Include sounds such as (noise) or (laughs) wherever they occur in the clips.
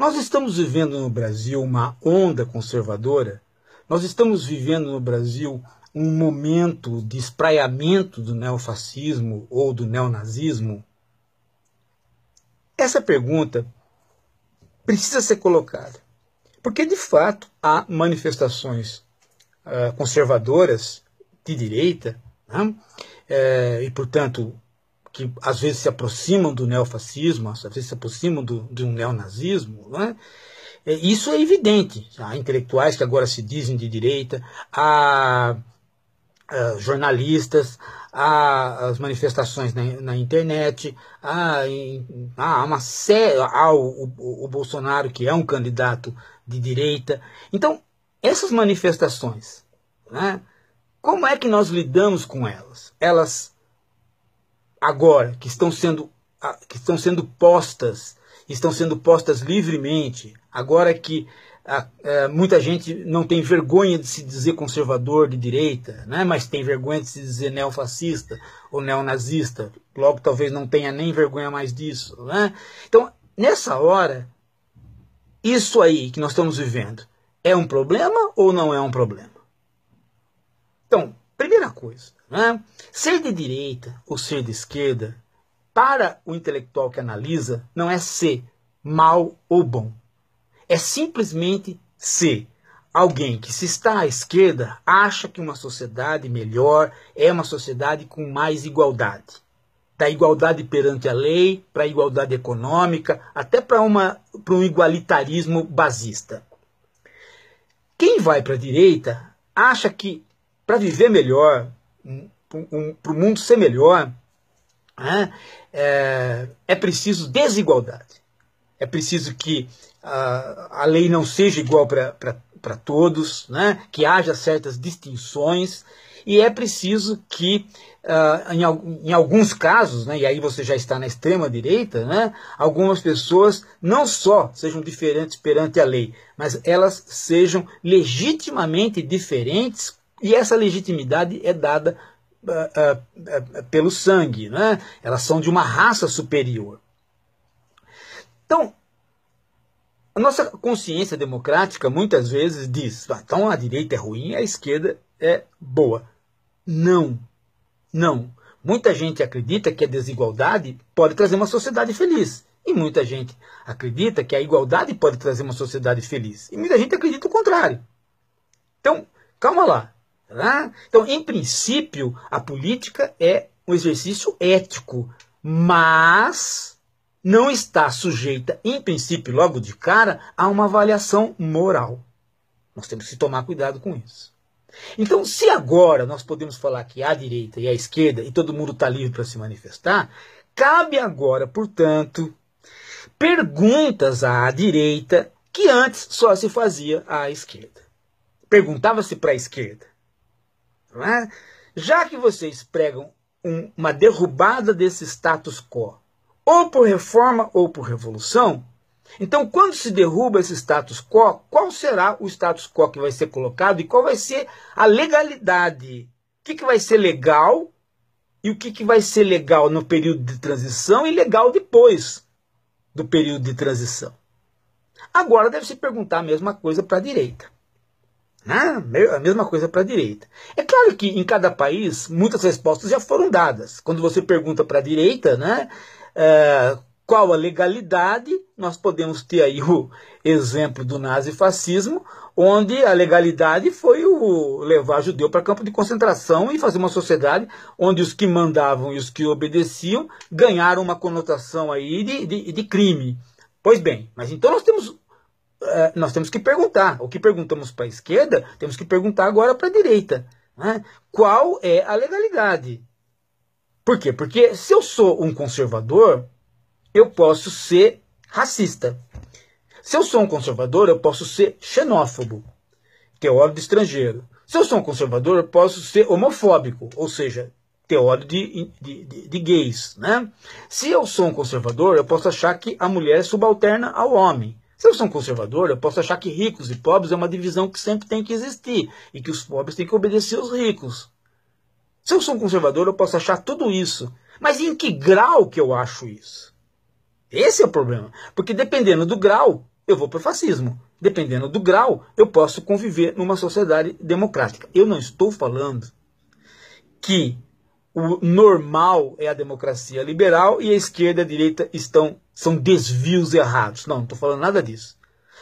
Nós estamos vivendo no Brasil uma onda conservadora? Nós estamos vivendo no Brasil um momento de espraiamento do neofascismo ou do neonazismo? Essa pergunta precisa ser colocada, porque de fato há manifestações ah, conservadoras de direita né? Eh, e, portanto, que às vezes se aproximam do neofascismo, às vezes se aproximam do, do neonazismo, não é? é? Isso é evidente. Há intelectuais que agora se dizem de direita, há, há ah, jornalistas, há as manifestações na, na internet, há, há, uma série, há o, o, o Bolsonaro que é um candidato de direita. Então, essas manifestações, né, como é que nós lidamos com elas? Elas agora, que estão sendo, que estão sendo postas, estão sendo postas livremente, agora que a, a, é, muita gente não tem vergonha de se dizer conservador de direita, né? mas tem vergonha de se dizer neofascista ou neonazista, logo talvez não tenha nem vergonha mais disso. Né? Então, nessa hora, isso aí que nós estamos vivendo é um problema ou não é um problema? Então, primeira coisa, né? Ser é de direita ou ser é de esquerda, para o intelectual que analisa, não é ser mal ou bom. É simplesmente ser alguém que, se está à esquerda, acha que uma sociedade melhor é uma sociedade com mais igualdade. Da igualdade perante a lei, para a igualdade econômica, até para um igualitarismo basista. Quem vai para a direita acha que para viver melhor, para o mundo ser melhor, né, é, é preciso desigualdade. É preciso que a, ah, a lei não seja igual para todos, né, que haja certas distinções, e é preciso que, uh, em, em, alguns casos, né, e aí você já está na extrema-direita, né, algumas pessoas não só sejam diferentes perante a lei, mas elas sejam legitimamente diferentes e essa legitimidade é dada uh, uh, uh, pelo sangue, né? elas são de uma raça superior. Então, a nossa consciência democrática muitas vezes diz: ah, então a direita é ruim, a esquerda é boa. Não, não. Muita gente acredita que a desigualdade pode trazer uma sociedade feliz. E muita gente acredita que a igualdade pode trazer uma sociedade feliz. E muita gente acredita o contrário. Então, calma lá. Né? Então, em princípio, a política é um exercício ético, mas não está sujeita, em princípio, logo de cara, a uma avaliação moral. Nós temos que tomar cuidado com isso. Então, se agora nós podemos falar que a direita e a esquerda e todo mundo está livre para se manifestar, cabe agora, portanto, perguntas à direita que antes só se fazia à esquerda. Perguntava-se para a esquerda: é? Já que vocês pregam um, uma derrubada desse status quo, ou por reforma ou por revolução, então quando se derruba esse status quo, qual será o status quo que vai ser colocado e qual vai ser a legalidade? O que, que vai ser legal e o que, que vai ser legal no período de transição e legal depois do período de transição? Agora deve se perguntar a mesma coisa para a direita. Né? A mesma coisa para a direita. É claro que em cada país muitas respostas já foram dadas. Quando você pergunta para a direita né, é, qual a legalidade, nós podemos ter aí o exemplo do nazifascismo, onde a legalidade foi o levar judeu para campo de concentração e fazer uma sociedade onde os que mandavam e os que obedeciam ganharam uma conotação aí de, de, de crime. Pois bem, mas então nós temos é, nós temos que perguntar. O que perguntamos para a esquerda, temos que perguntar agora para a direita. Né? Qual é a legalidade? Por quê? Porque se eu sou um conservador, eu posso ser racista. Se eu sou um conservador, eu posso ser xenófobo, teórico é de estrangeiro. Se eu sou um conservador, eu posso ser homofóbico, ou seja, teórico de, de, de, de gays. Né? Se eu sou um conservador, eu posso achar que a mulher é subalterna ao homem. Se eu sou um conservador, eu posso achar que ricos e pobres é uma divisão que sempre tem que existir e que os pobres têm que obedecer aos ricos. Se eu sou um conservador, eu posso achar tudo isso. Mas em que grau que eu acho isso? Esse é o problema. Porque dependendo do grau, eu vou para o fascismo. Dependendo do grau, eu posso conviver numa sociedade democrática. Eu não estou falando que o normal é a democracia liberal e a esquerda e a direita estão, são desvios errados. Não, não estou falando nada disso.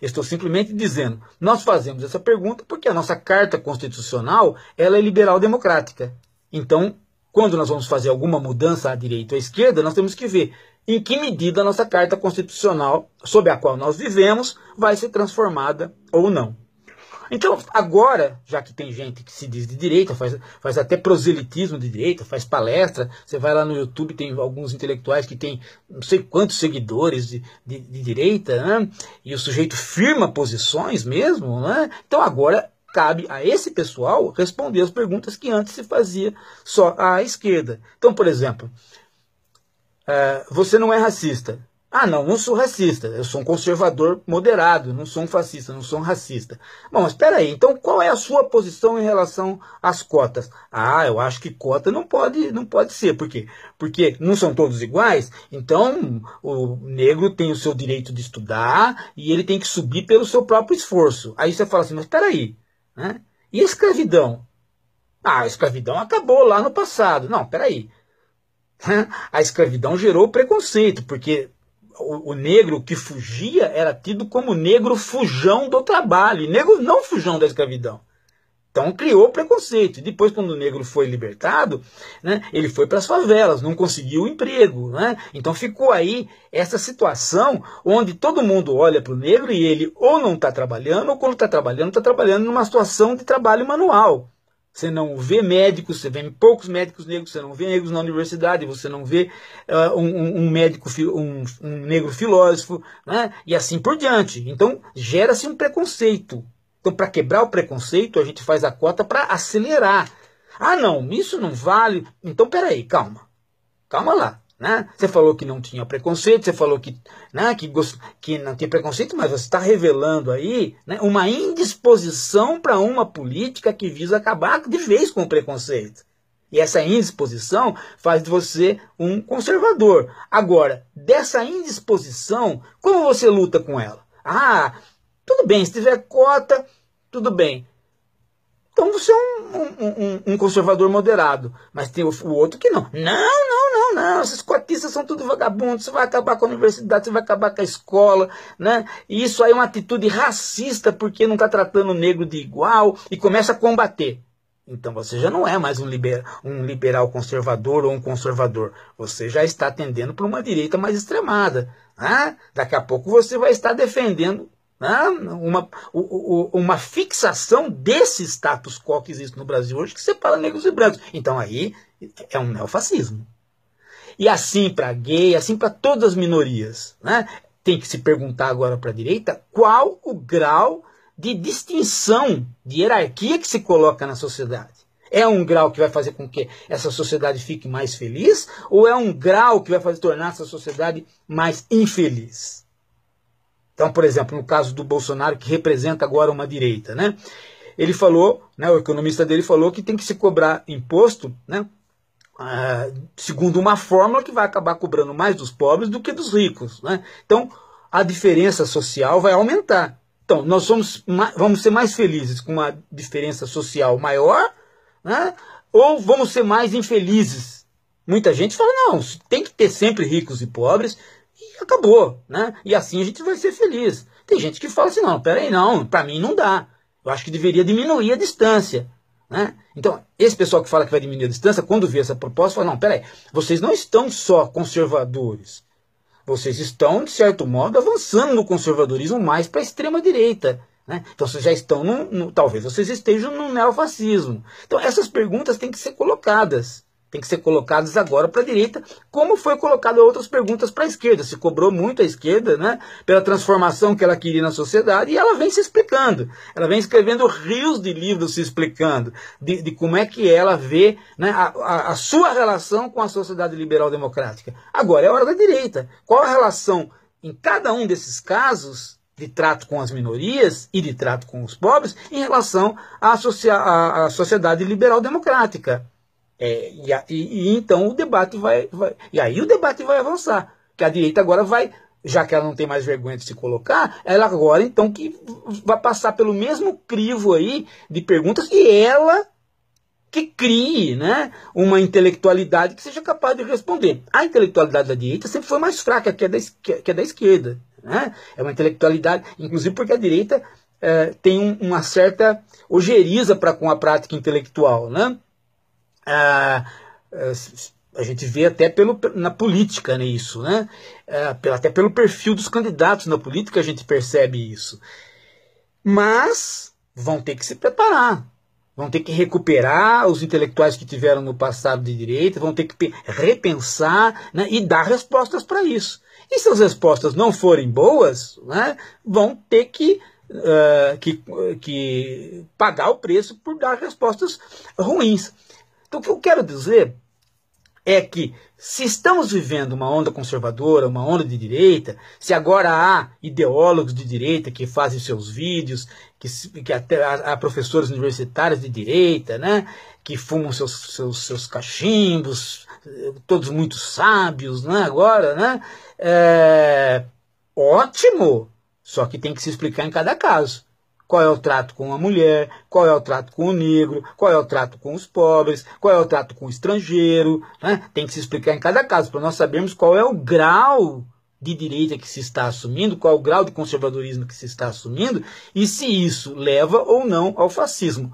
estou simplesmente dizendo, nós fazemos essa pergunta porque a nossa carta constitucional ela é liberal democrática. Então, quando nós vamos fazer alguma mudança à direita ou à esquerda, nós temos que ver em que medida a nossa carta constitucional, sob a qual nós vivemos, vai ser transformada ou não. Então, agora, já que tem gente que se diz de direita, faz, faz até proselitismo de direita, faz palestra, você vai lá no YouTube, tem alguns intelectuais que tem não sei quantos seguidores de, de, de direita, né? e o sujeito firma posições mesmo, né? então agora cabe a esse pessoal responder as perguntas que antes se fazia só à esquerda. Então, por exemplo, é, você não é racista. Ah, não, não sou racista, eu sou um conservador moderado, não sou um fascista, não sou um racista. Bom, espera aí, então qual é a sua posição em relação às cotas? Ah, eu acho que cota não pode, não pode ser, por quê? Porque não são todos iguais, então o negro tem o seu direito de estudar e ele tem que subir pelo seu próprio esforço. Aí você fala assim, mas espera aí, né? E a escravidão? Ah, a escravidão acabou lá no passado. Não, espera aí. (laughs) A escravidão gerou preconceito, porque o, o, negro que fugia era tido como negro fujão do trabalho, e negro não fujão da escravidão. Então criou preconceito. Depois, quando o negro foi libertado, né, ele foi para as favelas, não conseguiu emprego. Né? Então ficou aí essa situação onde todo mundo olha para o negro e ele ou não está trabalhando, ou quando está trabalhando, está trabalhando numa situação de trabalho manual. Você não vê médicos, você vê poucos médicos negros, você não vê negros na universidade, você não vê uh, um, um, médico, um, um, negro filósofo, né? e assim por diante. Então, gera-se um preconceito. Então, para quebrar o preconceito, a gente faz a cota para acelerar. Ah, não, isso não vale. Então, peraí, calma. Calma lá. Né? Você falou que não tinha preconceito, você falou que, né, que, gost... que não tinha preconceito, mas você está revelando aí né, uma indisposição para uma política que visa acabar de vez com o preconceito. E essa indisposição faz de você um conservador. Agora, dessa indisposição, como você luta com ela? Ah, tudo bem, se tiver cota, tudo bem. Então você é um, um, um, um conservador moderado. Mas tem o, o outro que não. Não, não, não, esses cotistas são tudo vagabundos, você vai acabar com a universidade, você vai acabar com a escola, né? E isso aí é uma atitude racista porque não está tratando o negro de igual e começa a combater. Então você já não é mais um, liber, um liberal conservador ou um conservador. Você já está tendendo para uma direita mais extremada. Né? Daqui a pouco você vai estar defendendo né? uma, uma fixação desse status quo que existe no Brasil hoje que separa negros e brancos. Então aí é um neofascismo. E assim para gay, assim para todas as minorias. Né? Tem que se perguntar agora para a direita qual o grau de distinção, de hierarquia que se coloca na sociedade. É um grau que vai fazer com que essa sociedade fique mais feliz ou é um grau que vai fazer tornar essa sociedade mais infeliz? Então, por exemplo, no caso do Bolsonaro, que representa agora uma direita, né? Ele falou, né, o economista dele falou que tem que se cobrar imposto né, ah, segundo uma fórmula que vai acabar cobrando mais dos pobres do que dos ricos. Né? Então, a diferença social vai aumentar. Então, nós somos, vamos ser mais felizes com uma diferença social maior, né? ou vamos ser mais infelizes? Muita gente fala, não, tem que ter sempre ricos e pobres, e acabou, né? E assim a gente vai ser feliz. Tem gente que fala assim, não, peraí, não, para mim não dá. Eu acho que deveria diminuir a distância. Né? Então, esse pessoal que fala que vai diminuir a distância, quando vê essa proposta, fala: não, peraí, vocês não estão só conservadores. Vocês estão, de certo modo, avançando no conservadorismo mais para a extrema-direita. Né? Então, vocês já estão, no, no, talvez vocês estejam no neofascismo. Então, essas perguntas têm que ser colocadas tem que ser colocados agora para a direita, como foi colocado outras perguntas para a esquerda. Se cobrou muito a esquerda né, pela transformação que ela queria na sociedade e ela vem se explicando. Ela vem escrevendo rios de livros se explicando de, de como é que ela vê né, a, a, a sua relação com a sociedade liberal democrática. Agora é hora da direita. Qual a relação em cada um desses casos de trato com as minorias e de trato com os pobres em relação à, à sociedade liberal democrática. É, e, e, e, então o debate vai, vai. E aí o debate vai avançar. Que a direita agora vai, já que ela não tem mais vergonha de se colocar, ela agora então que vai passar pelo mesmo crivo aí de perguntas e ela que crie né, uma intelectualidade que seja capaz de responder. A intelectualidade da direita sempre foi mais fraca que a da, que a da esquerda. Né? É uma intelectualidade, inclusive porque a direita é, tem um, uma certa ojeriza para com a prática intelectual. Né? a, a gente vê até pelo, na política né, isso, né? até pelo perfil dos candidatos na política a gente percebe isso. Mas vão ter que se preparar, vão ter que recuperar os intelectuais que tiveram no passado de direita, vão ter que repensar né, e dar respostas para isso. E se as respostas não forem boas, né, vão ter que, uh, que, que pagar o preço por dar respostas ruins. Então, o que eu quero dizer é que se estamos vivendo uma onda conservadora, uma onda de direita, se agora há ideólogos de direita que fazem seus vídeos, que, que até há, há professores universitários de direita, né, que fumam seus, seus, seus cachimbos, todos muito sábios, né, agora, né, é, ótimo, só que tem que se explicar em cada caso qual é o trato com a mulher, qual é o trato com o negro, qual é o trato com os pobres, qual é o trato com o estrangeiro. Né? Tem que se explicar em cada caso para nós sabermos qual é o grau de direita que se está assumindo, qual é o grau de conservadorismo que se está assumindo e se isso leva ou não ao fascismo.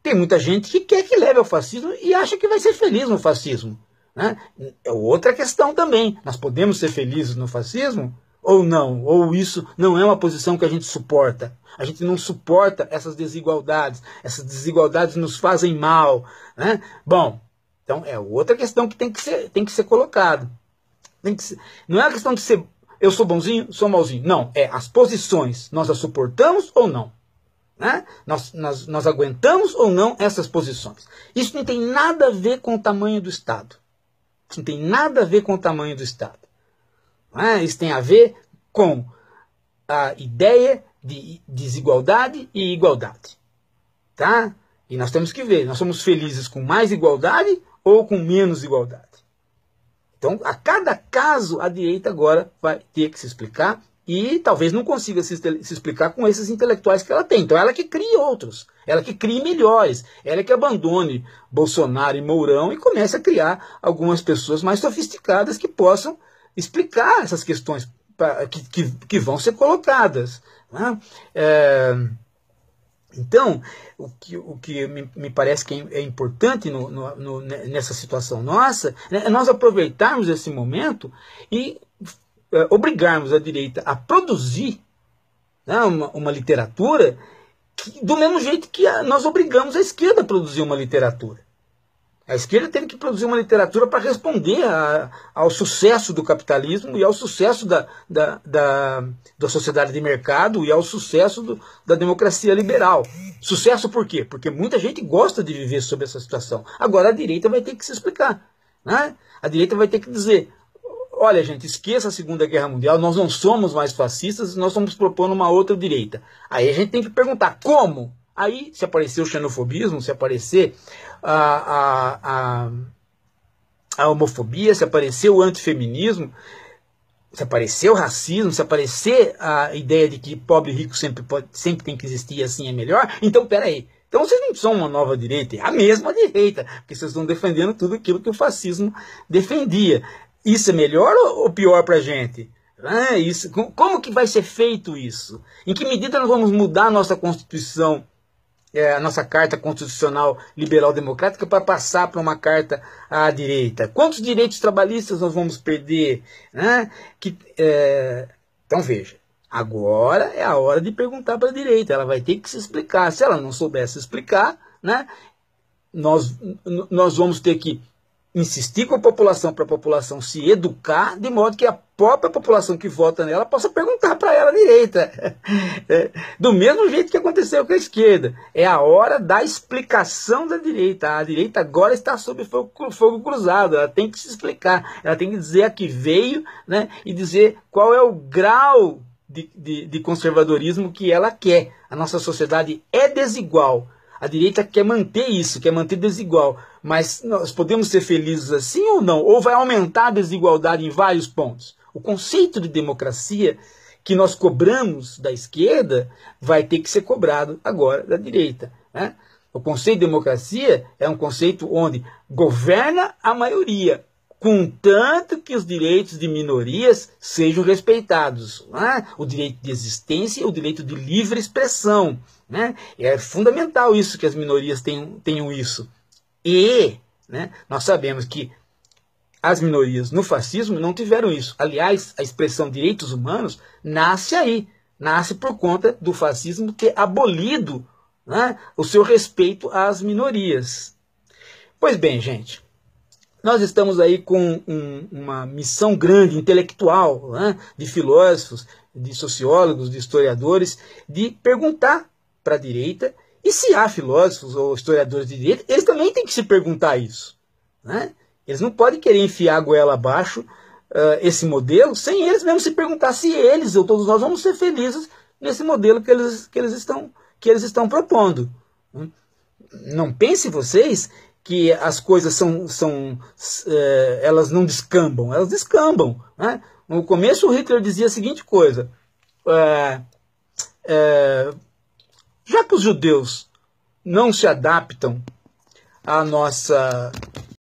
Tem muita gente que quer que leve ao fascismo e acha que vai ser feliz no fascismo. Né? É outra questão também. Nós podemos ser felizes no fascismo? ou não, ou isso não é uma posição que a gente suporta. A gente não suporta essas desigualdades, essas desigualdades nos fazem mal, né? Bom, então é outra questão que tem que ser, tem que ser colocado. Tem que ser, não é a questão de ser eu sou bonzinho, sou malzinho. Não, é as posições, nós as suportamos ou não. Né? Nós, nós, nós aguentamos ou não essas posições. Isso não tem nada a ver com o tamanho do Estado. Isso não tem nada a ver com o tamanho do Estado. Ah, isso tem a ver com a ideia de desigualdade e igualdade. Tá? E nós temos que ver, nós somos felizes com mais igualdade ou com menos igualdade. Então, a cada caso, a direita agora vai ter que se explicar e talvez não consiga se, se, explicar com esses intelectuais que ela tem. Então, ela que crie outros, ela que crie melhores, ela que abandone Bolsonaro e Mourão e comece a criar algumas pessoas mais sofisticadas que possam explicar essas questões pra, que, que, que, vão ser colocadas. Né? É, então, o que, o que me, me parece que é, é importante no, no, no, nessa situação nossa né, é nós aproveitarmos esse momento e é, obrigarmos a direita a produzir né, uma, uma, literatura que, do mesmo jeito que a, nós obrigamos a esquerda a produzir uma literatura. A esquerda teve que produzir uma literatura para responder a, ao sucesso do capitalismo e ao sucesso da, da, da, da sociedade de mercado e ao sucesso do, da democracia liberal. Sucesso por quê? Porque muita gente gosta de viver sob essa situação. Agora a direita vai ter que se explicar. Né? A direita vai ter que dizer: olha, gente, esqueça a Segunda Guerra Mundial, nós não somos mais fascistas, nós estamos propondo uma outra direita. Aí a gente tem que perguntar: como? Aí, se aparecer o xenofobismo, se aparecer a, a, a, a homofobia, se aparecer o antifeminismo, se aparecer o racismo, se aparecer a ideia de que pobre e rico sempre, pode, sempre tem que existir assim é melhor, então peraí. Então vocês não são uma nova direita, é a mesma direita, porque vocês estão defendendo tudo aquilo que o fascismo defendia. Isso é melhor ou pior para a gente? É isso, como que vai ser feito isso? Em que medida nós vamos mudar a nossa Constituição é, a nossa Carta Constitucional Liberal Democrática para passar para uma carta à direita? Quantos direitos trabalhistas nós vamos perder? Né? Que, é... Então veja, agora é a hora de perguntar para a direita, ela vai ter que se explicar. Se ela não soubesse explicar, né, nós, nós vamos ter que insistir com a população para a população se educar, de modo que a própria população que vota nela possa perguntar para ela direita. (laughs) É, do mesmo jeito que aconteceu com a esquerda. É a hora da explicação da direita. A direita agora está sob fogo, fogo cruzado. Ela tem que se explicar. Ela tem que dizer a que veio né, e dizer qual é o grau de, de, de conservadorismo que ela quer. A nossa sociedade é desigual a direita quer manter isso, quer manter desigual. Mas nós podemos ser felizes assim ou não? Ou vai aumentar a desigualdade em vários pontos? O conceito de democracia que nós cobramos da esquerda vai ter que ser cobrado agora da direita. Né? O conceito de democracia é um conceito onde governa a maioria, contanto que os direitos de minorias sejam respeitados. Né? O direito de existência e o direito de livre expressão. Né? É fundamental isso que as minorias tenham, tenham isso. E né, nós sabemos que as minorias no fascismo não tiveram isso. Aliás, a expressão direitos humanos nasce aí, nasce por conta do fascismo ter abolido né, o seu respeito às minorias. Pois bem, gente, nós estamos aí com um, uma missão grande, intelectual, né, de filósofos, de sociólogos, de historiadores, de perguntar para a direita. E se há filósofos ou historiadores de direita, eles também têm que se perguntar isso. Né? Eles não podem querer enfiar a goela abaixo uh, esse modelo sem eles mesmos se perguntar se eles ou todos nós vamos ser felizes nesse modelo que eles, que eles, estão, que eles estão propondo. Né? Não pense vocês que as coisas são, são eh, elas não descambam, elas descambam. Né? No começo o Hitler dizia a seguinte coisa: é, já que os judeus não se adaptam à nossa